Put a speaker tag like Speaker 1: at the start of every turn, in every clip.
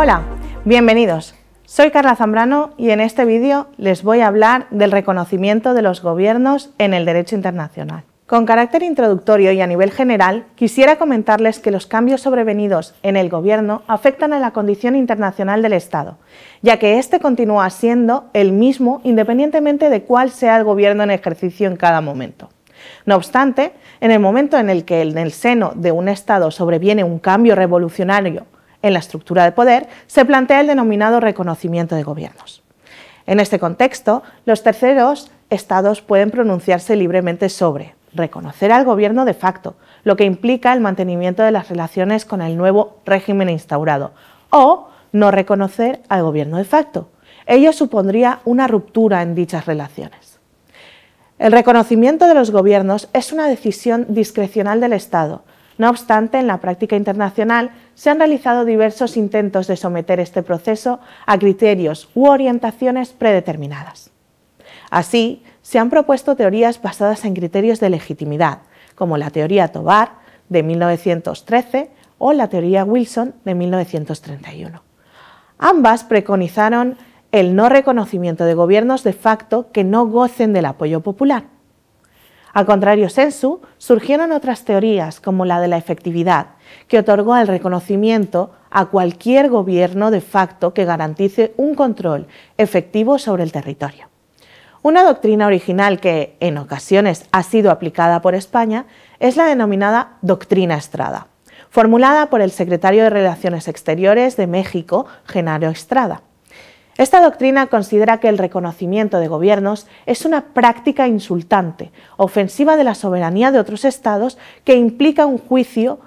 Speaker 1: Hola, bienvenidos. Soy Carla Zambrano y en este vídeo les voy a hablar del reconocimiento de los gobiernos en el derecho internacional. Con carácter introductorio y a nivel general, quisiera comentarles que los cambios sobrevenidos en el Gobierno afectan a la condición internacional del Estado, ya que este continúa siendo el mismo independientemente de cuál sea el Gobierno en ejercicio en cada momento. No obstante, en el momento en el que en el seno de un Estado sobreviene un cambio revolucionario en la estructura de poder, se plantea el denominado reconocimiento de gobiernos. En este contexto, los terceros estados pueden pronunciarse libremente sobre reconocer al gobierno de facto, lo que implica el mantenimiento de las relaciones con el nuevo régimen instaurado, o no reconocer al gobierno de facto. Ello supondría una ruptura en dichas relaciones. El reconocimiento de los gobiernos es una decisión discrecional del Estado. No obstante, en la práctica internacional se han realizado diversos intentos de someter este proceso a criterios u orientaciones predeterminadas. Así, se han propuesto teorías basadas en criterios de legitimidad, como la teoría Tobar de 1913 o la teoría Wilson de 1931. Ambas preconizaron el no reconocimiento de gobiernos de facto que no gocen del apoyo popular al contrario sensu, surgieron otras teorías, como la de la efectividad, que otorgó el reconocimiento a cualquier gobierno de facto que garantice un control efectivo sobre el territorio. Una doctrina original que, en ocasiones, ha sido aplicada por España es la denominada doctrina Estrada, formulada por el secretario de Relaciones Exteriores de México, Genaro Estrada. Esta doctrina considera que el reconocimiento de gobiernos es una práctica insultante, ofensiva de la soberanía de otros estados que implica un juicio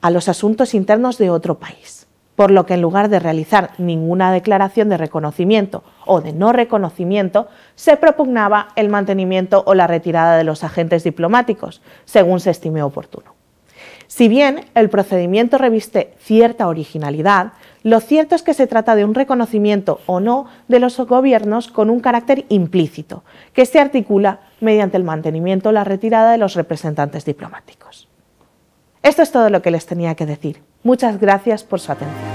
Speaker 1: a los asuntos internos de otro país. Por lo que en lugar de realizar ninguna declaración de reconocimiento o de no reconocimiento, se propugnaba el mantenimiento o la retirada de los agentes diplomáticos, según se estime oportuno. Si bien el procedimiento reviste cierta originalidad, lo cierto es que se trata de un reconocimiento o no de los gobiernos con un carácter implícito, que se articula mediante el mantenimiento o la retirada de los representantes diplomáticos. Esto es todo lo que les tenía que decir. Muchas gracias por su atención.